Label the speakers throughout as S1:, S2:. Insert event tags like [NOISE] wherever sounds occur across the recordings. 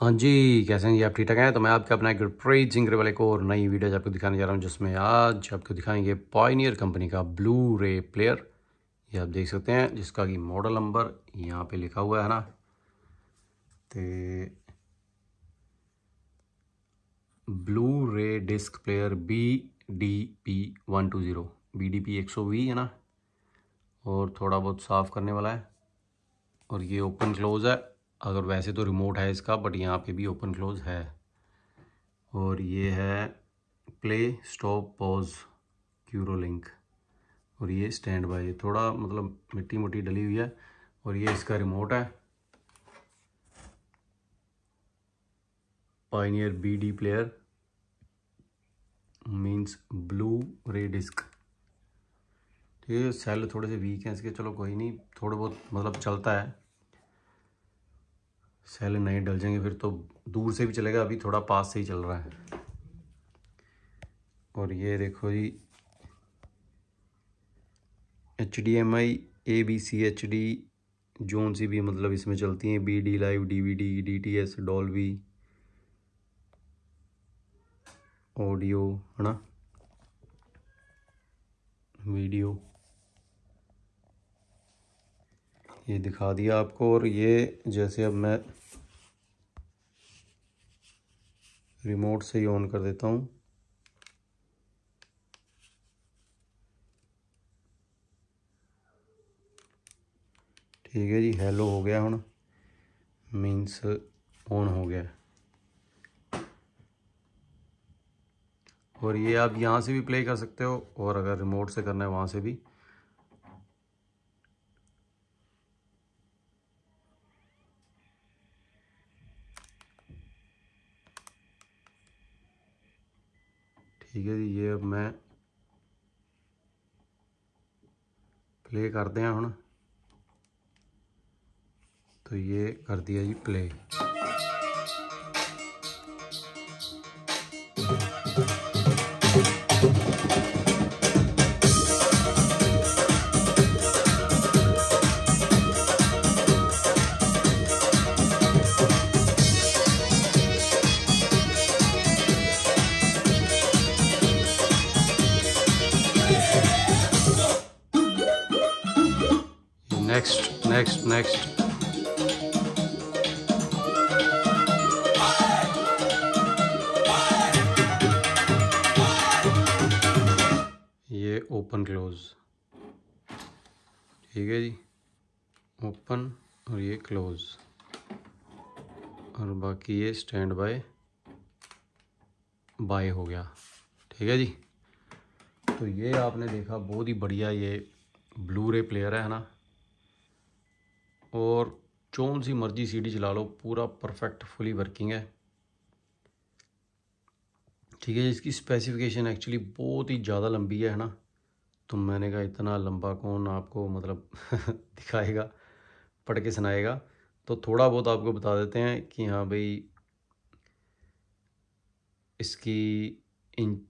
S1: हाँ जी कैसे हैं जी आप ठीक ठाक हैं तो मैं आपके अपना गुरप्रीत सिंह वाले को और नई वीडियो आपको दिखाने जा रहा हूँ जिसमें आज आपको दिखाएंगे पाइनियर कंपनी का ब्लू रे प्लेयर ये आप देख सकते हैं जिसका कि मॉडल नंबर यहाँ पे लिखा हुआ है ना तो blu ray disc player B D P one two zero B D P एक सौ वी है ना और थोड़ा बहुत साफ़ करने वाला है और ये ओपन क्लोज है अगर वैसे तो रिमोट है इसका बट यहाँ पे भी ओपन क्लोज है और ये है play stop pause Kuro link और ये स्टैंड बाय थोड़ा मतलब मिट्टी मुट्टी डली हुई है और ये इसका रिमोट है Pioneer B D player means blu ray disc ठीक है सेल थोड़े से वीक हैं इसके चलो कोई नहीं थोड़ा बहुत मतलब चलता है सेल नहीं डल जाएंगे फिर तो दूर से भी चलेगा अभी थोड़ा पास से ही चल रहा है और ये देखो जी H D M I A B C H D zone C भी मतलब इसमें चलती हैं B D live D V D D T S Dolby audio है ना वीडियो ये दिखा दिया आपको और ये जैसे अब मैं रिमोट से ही ऑन कर देता हूँ ठीक है जी हेलो हो गया हूँ मीन्स ऑन हो गया और ये आप यहाँ से भी प्ले कर सकते हो और अगर रिमोट से करना है वहाँ से भी ठीक है जी ये अब मैं प्ले कर हैं हूँ तो ये कर दिया जी प्ले नेक्स्ट नेक्स्ट नेक्स्ट ये ओपन क्लोज ठीक है जी ओपन और ये क्लोज और बाकी ये स्टैंड बाय बाय हो गया ठीक है जी तो ये आपने देखा बहुत ही बढ़िया ये ब्लू रे प्लेयर है ना और चौन सी मर्जी सीडी चला लो पूरा परफेक्ट फुली वर्किंग है ठीक है इसकी स्पेसिफिकेशन एक्चुअली बहुत ही ज़्यादा लंबी है ना तो मैंने कहा इतना लंबा कौन आपको मतलब [LAUGHS] दिखाएगा पढ़ के सुनाएगा तो थोड़ा बहुत आपको बता देते हैं कि हाँ भाई इसकी इन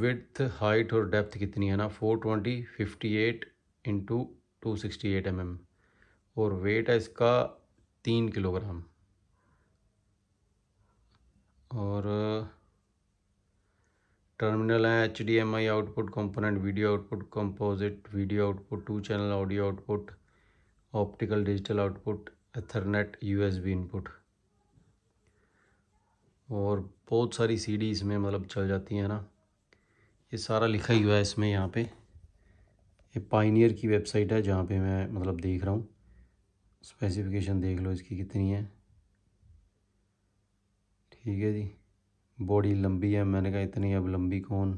S1: विथ हाइट और डेप्थ कितनी है ना four twenty fifty eight into two sixty eight M M और वेट है इसका तीन किलोग्राम और टर्मिनल है H D M I output component video output composite video output two channel audio output optical digital output ethernet USB input और बहुत सारी CD इसमें मतलब चल जाती है ना ये सारा लिखा ही हुआ है इसमें यहाँ पे ये पाइनियर की वेबसाइट है जहाँ पे मैं मतलब देख रहा हूँ स्पेसिफिकेशन देख लो इसकी कितनी है ठीक है जी बॉडी लंबी है मैंने कहा इतनी अब लंबी कौन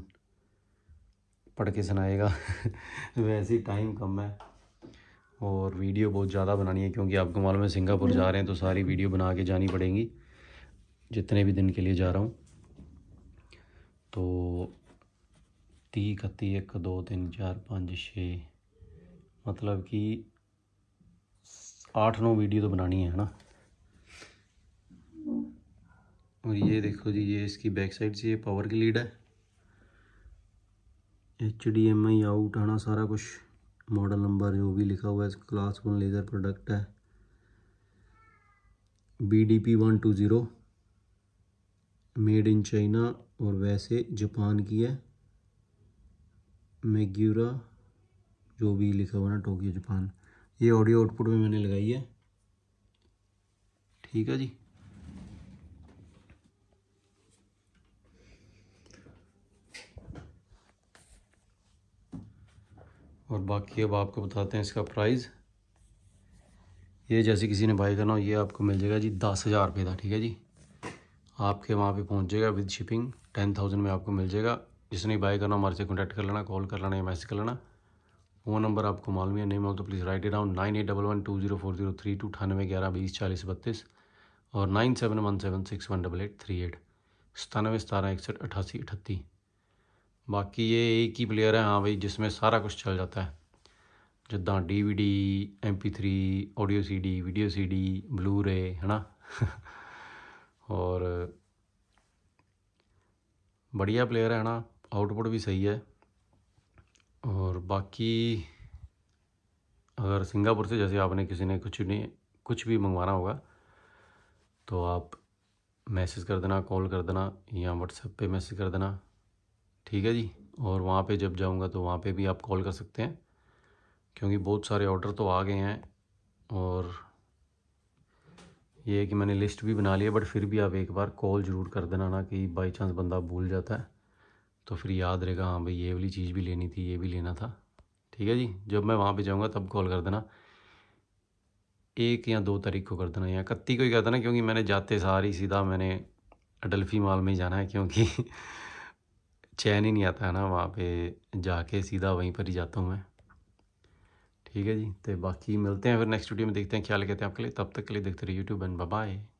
S1: पढ़ के सुनाएगा [LAUGHS] वैसे ही टाइम कम है और वीडियो बहुत ज़्यादा बनानी है क्योंकि आपको मालूम है सिंगापुर जा रहे हैं तो सारी वीडियो बना के जानी पड़ेंगी जितने भी दिन के लिए जा रहा हूँ तो तीह कती एक दो तीन चार पाँच छे मतलब कि आठ नौ वीडियो तो बनानी है ना और ये देखो जी ये इसकी बैक साइड से ये पावर की लीड है H D M I out है ना सारा कुछ मॉडल नंबर जो भी लिखा हुआ है क्लास वन लेज़र प्रोडक्ट है B D P one two zero made in China और वैसे जापान की है मेग्यूरा जो भी लिखा हुआ ना टोक्यो जापान ये ऑडियो आउटपुट में मैंने लगाई है ठीक है जी और बाकी अब आपको बताते हैं इसका प्राइस ये जैसे किसी ने बाई करना हो ये आपको मिल जाएगा जी दस हज़ार रुपये का ठीक है जी आपके वहाँ पे पहुँच जाएगा विद शिपिंग टेन थाउजेंड में आपको मिल जाएगा जिसने बाय करना हमारे से कॉन्टैक्ट कर लेना कॉल कर लेना या मैसेज कर लेना फ़ोन नंबर आपको मालूम है नहीं मालूम तो please write down nine eight double one two zero four zero three two अठानवे ग्यारह बीस चालीस बत्तीस और nine seven one seven six one double eight three eight सतानवे सतारह इकसठ अठासी अठत्ती बाकी ये एक ही प्लेयर है हाँ भाई जिसमें सारा कुछ चल जाता है D D V M P audio C D video C D blu ray है ना [LAUGHS] और बढ़िया प्लेयर है ना आउटपुट भी सही है और बाकी अगर सिंगापुर से जैसे आपने किसी ने कुछ नहीं कुछ भी मंगवाना होगा तो आप मैसेज कर देना कॉल कर देना या व्हाट्सएप पे मैसेज कर देना ठीक है जी और वहाँ पे जब जाऊँगा तो वहाँ पे भी आप कॉल कर सकते हैं क्योंकि बहुत सारे ऑर्डर तो आ गए हैं और ये है कि मैंने लिस्ट भी बना लिया बट फिर भी आप एक बार कॉल ज़रूर कर देना ना कि बाई चांस बंदा भूल जाता है तो फिर याद रहेगा हाँ भाई ये वाली चीज़ भी लेनी थी ये भी लेना था ठीक है जी जब मैं वहाँ पे जाऊँगा तब कॉल कर देना एक या दो तारीख को कर देना या इकत्ती को ही कर देना क्योंकि मैंने जाते सारी सीधा मैंने अडल्फी मॉल में ही जाना है क्योंकि [LAUGHS] चैन ही नहीं आता है ना वहाँ पे जाके सीधा वहीं पर ही जाता हूँ मैं ठीक है जी तो बाकी मिलते हैं फिर नेक्स्ट वीडियो में देखते हैं ख्याल कहते हैं आपके लिए तब तक के लिए देखते रहिए यूट्यूब एंड बाय